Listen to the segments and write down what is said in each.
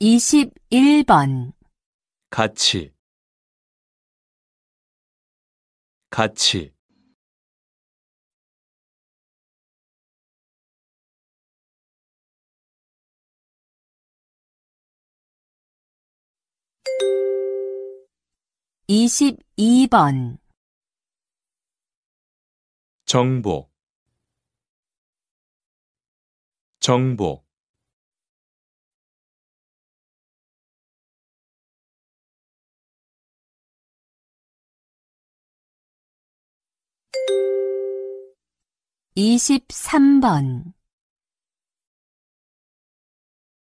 21번 같이 같이 2 2번정복정복 23번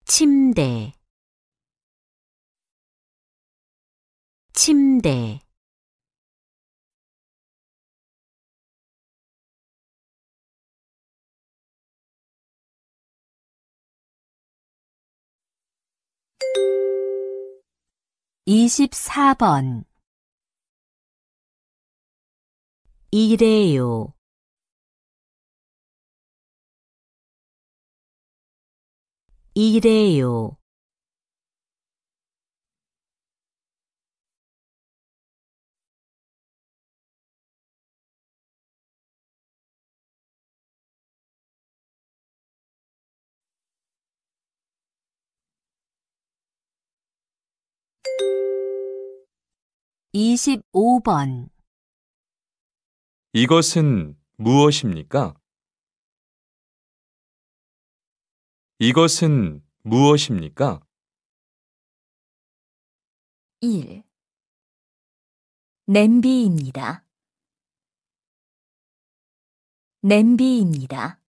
침대 침대 2 4번 이래요 이래요. 2 5번 이것은 무엇입니까? 이것은 무엇입니까? 1. 냄비입니다. 냄비입니다.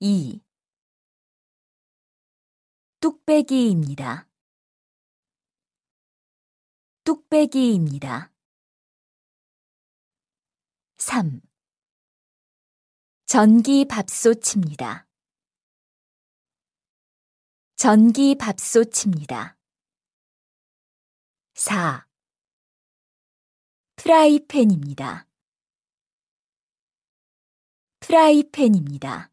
2. 뚝배기입니다. 뚝배기입니다. 3. 전기밥솥입니다. 전기밥솥입니다. 4. 프라이팬입니다. 프라이팬입니다.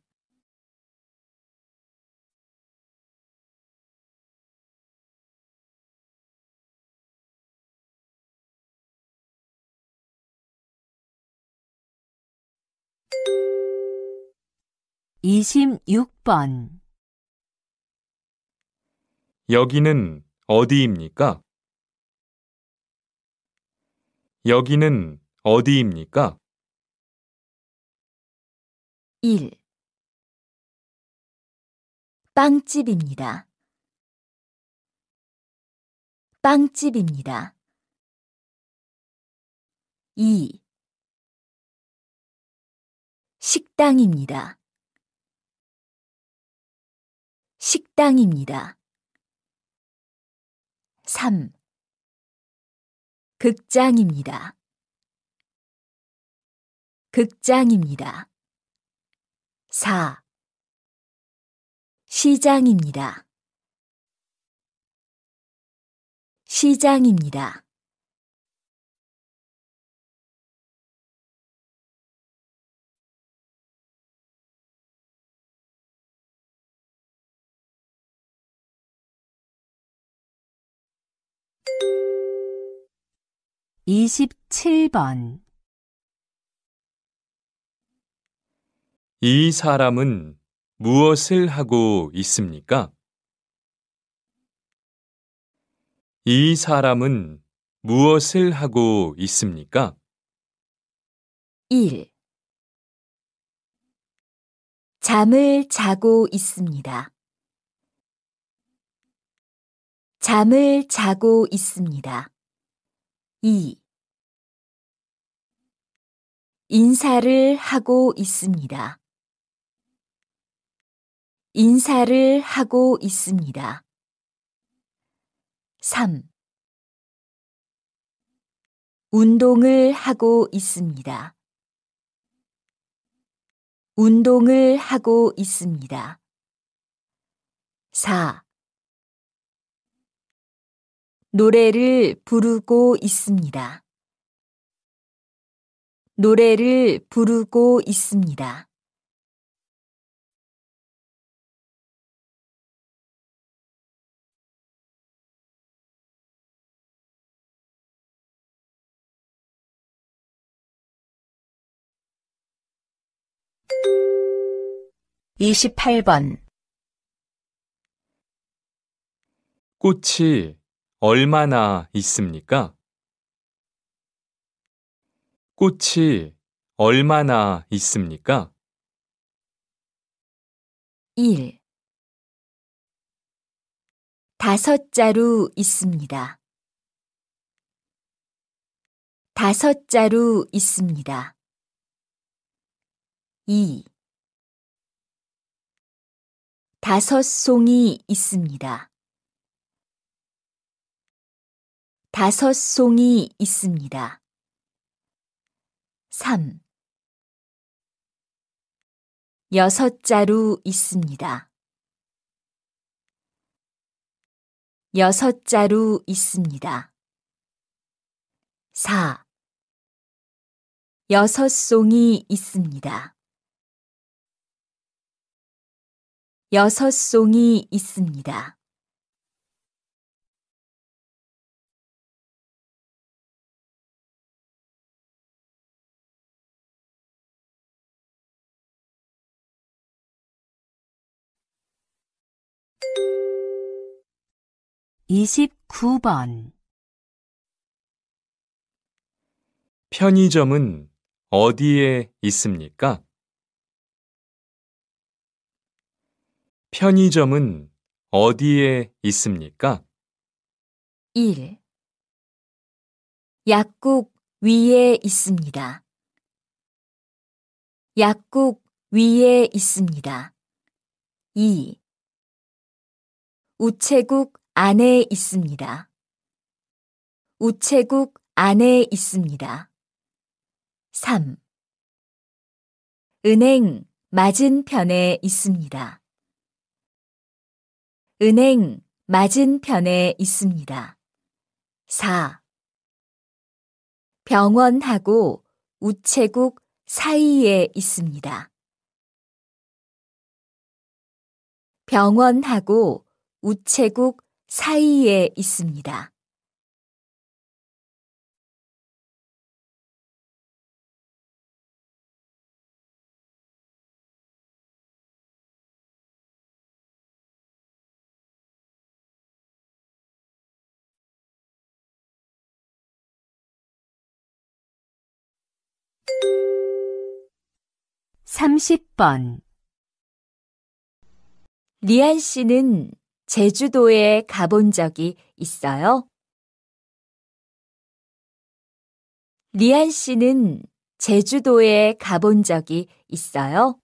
う 26번 여기는 어디입니까? 여기는 어디입니까? 1. 빵집입니다. 빵집입니다. 2. 식당입니다. 식당입니다. 3. 극장입니다. 극장입니다. 4. 시장입니다. 시장입니다. 27번 이 사람은 무엇을 하고 있습니까? 이 사람은 무엇을 하고 있습니까? 1. 잠을 자고 있습니다. 잠을 자고 있습니다. 2. 인사를 하고 있습니다. 인사를 하고 있습니다. 3. 운동을 하고 있습니다. 운동을 하고 있습니다. 4. 노래를 부르고 있습니다. 노래를 부르고 있습니다. (28번) 꽃이 얼마나 있습니까? 꽃이 얼마나 있습니까? 1. 다섯 자루 있습니다. 다섯 자루 있습니다. 2. 다섯 송이 있습니다. 다섯 송이 있습니다. 3. 여섯 자루 있습니다. 여섯 자루 있습니다. 4. 여섯 송이 있습니다. 여섯 송이 있습니다. 29번 편의점은 어디에 있습니까? 편의점은 어디에 있습니까? 1. 약국 위에 있습니다. 약국 위에 있습니다. 2. 우체국 안에 있습니다. 우체국 안에 있습니다. 3. 은행 맞은편에 있습니다. 은행 맞은편에 있습니다. 4. 병원하고 우체국 사이에 있습니다. 병원하고 우체국 사이에 있습니다. 3 0번 리안 씨는 제주도에 가본 적이 있어요? 리안 씨는 제주도에 가본 적이 있어요?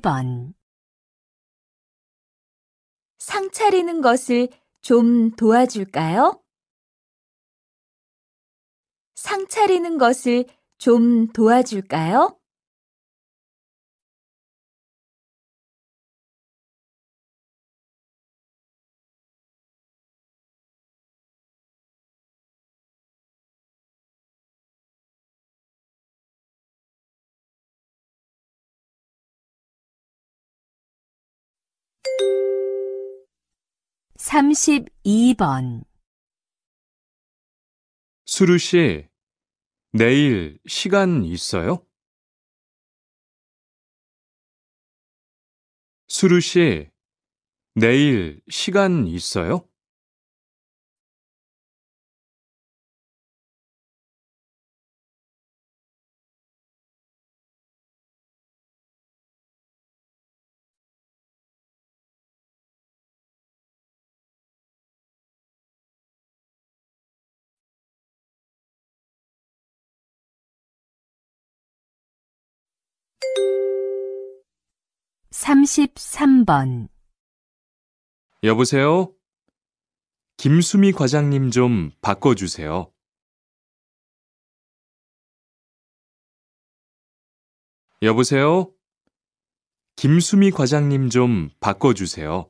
31번 상 차리는 것을 좀 도와줄까요? 상 차리는 것을 좀 도와줄까요? 32번 수루 씨, 내일 시간 있어요? 수루 씨, 내일 시간 있어요? 33번 여보세요? 김수미 과장님 좀 바꿔주세요. 여보세요? 김수미 과장님 좀 바꿔주세요.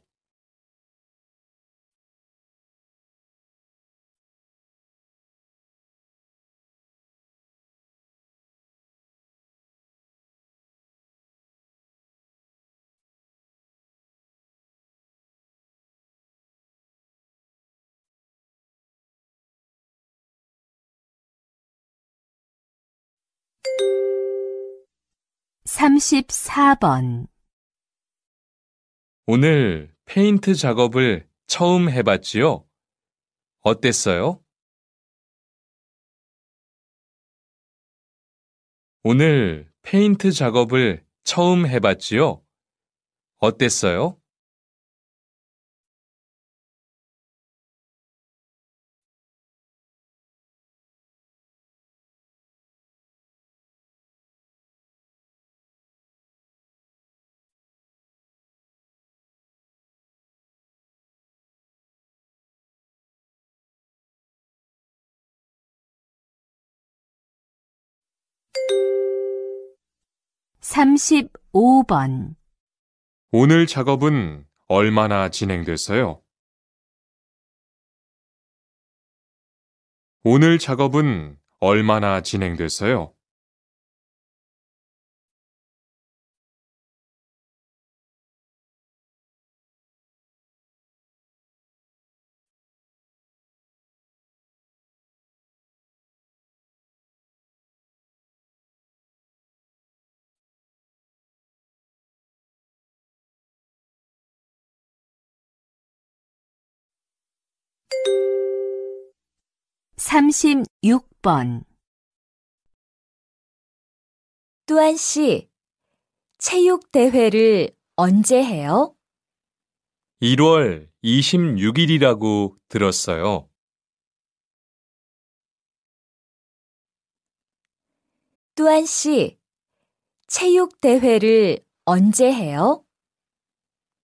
34번 오늘 페인트 작업을 처음 해봤지요? 어땠어요? 오늘 페인트 작업을 처음 해봤지요? 어땠어요? 35번 오늘 작업은 얼마나 진행됐어요? 오늘 작업은 얼마나 진행됐어요? 36번 또한 씨, 체육대회를 언제 해요? 1월 26일이라고 들었어요. 또한 씨, 체육대회를 언제 해요?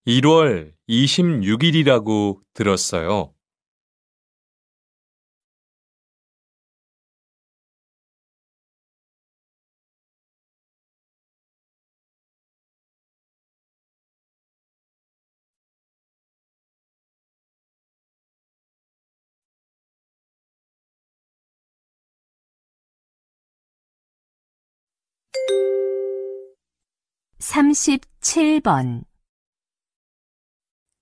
1월 26일이라고 들었어요. 37번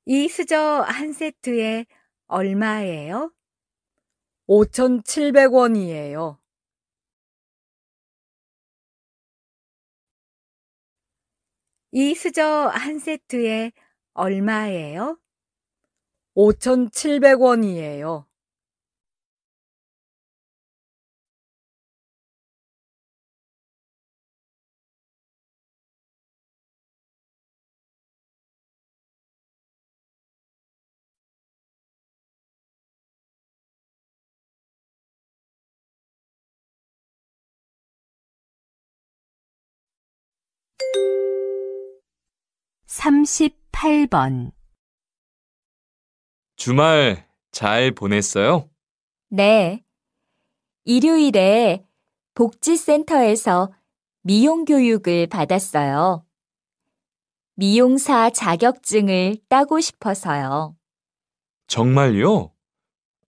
이 수저 한 세트에 얼마예요? 5,700원이에요. 이 수저 한 세트에 얼마예요? 5,700원이에요. 38번 주말 잘 보냈어요? 네. 일요일에 복지센터에서 미용 교육을 받았어요. 미용사 자격증을 따고 싶어서요. 정말요?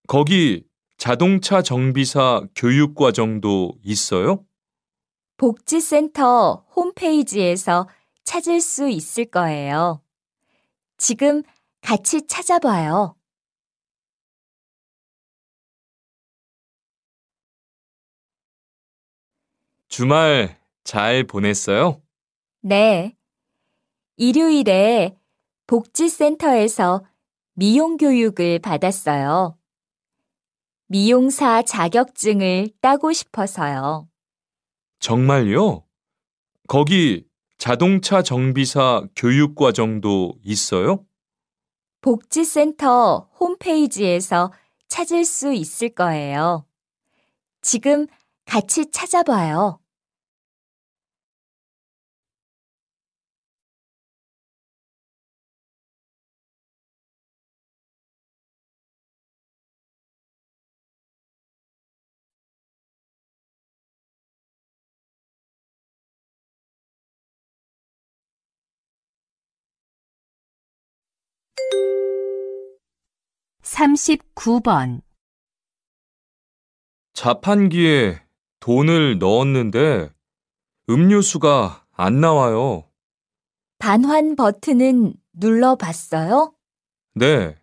거기 자동차 정비사 교육과정도 있어요? 복지센터 홈페이지에서 찾을 수 있을 거예요. 지금 같이 찾아봐요. 주말 잘 보냈어요? 네. 일요일에 복지센터에서 미용교육을 받았어요. 미용사 자격증을 따고 싶어서요. 정말요? 거기 자동차 정비사 교육과정도 있어요? 복지센터 홈페이지에서 찾을 수 있을 거예요. 지금 같이 찾아봐요. 39번 자판기에 돈을 넣었는데 음료수가 안 나와요. 반환 버튼은 눌러봤어요? 네.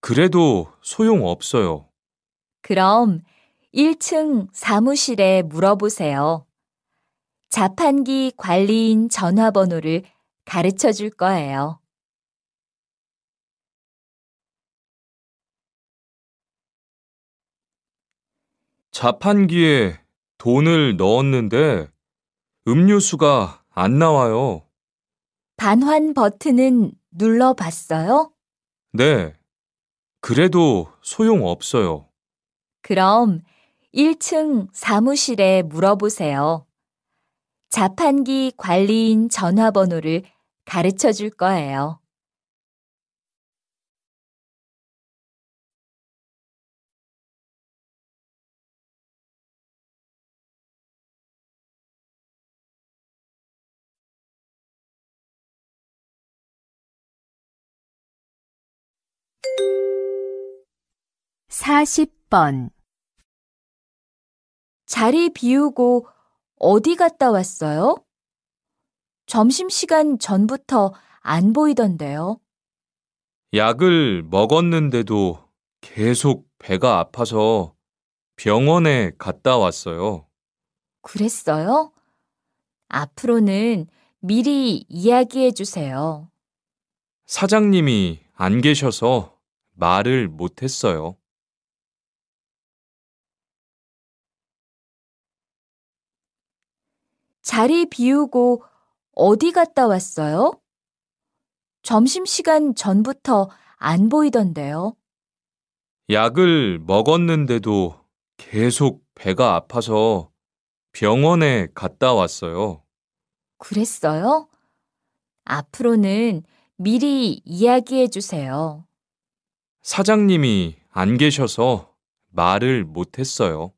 그래도 소용없어요. 그럼 1층 사무실에 물어보세요. 자판기 관리인 전화번호를 가르쳐 줄 거예요. 자판기에 돈을 넣었는데 음료수가 안 나와요. 반환 버튼은 눌러봤어요? 네. 그래도 소용없어요. 그럼 1층 사무실에 물어보세요. 자판기 관리인 전화번호를 가르쳐 줄 거예요. 40번 자리 비우고 어디 갔다 왔어요? 점심시간 전부터 안 보이던데요. 약을 먹었는데도 계속 배가 아파서 병원에 갔다 왔어요. 그랬어요? 앞으로는 미리 이야기해 주세요. 사장님이 안 계셔서 말을 못했어요. 자리 비우고 어디 갔다 왔어요? 점심시간 전부터 안 보이던데요. 약을 먹었는데도 계속 배가 아파서 병원에 갔다 왔어요. 그랬어요? 앞으로는 미리 이야기해 주세요. 사장님이 안 계셔서 말을 못했어요.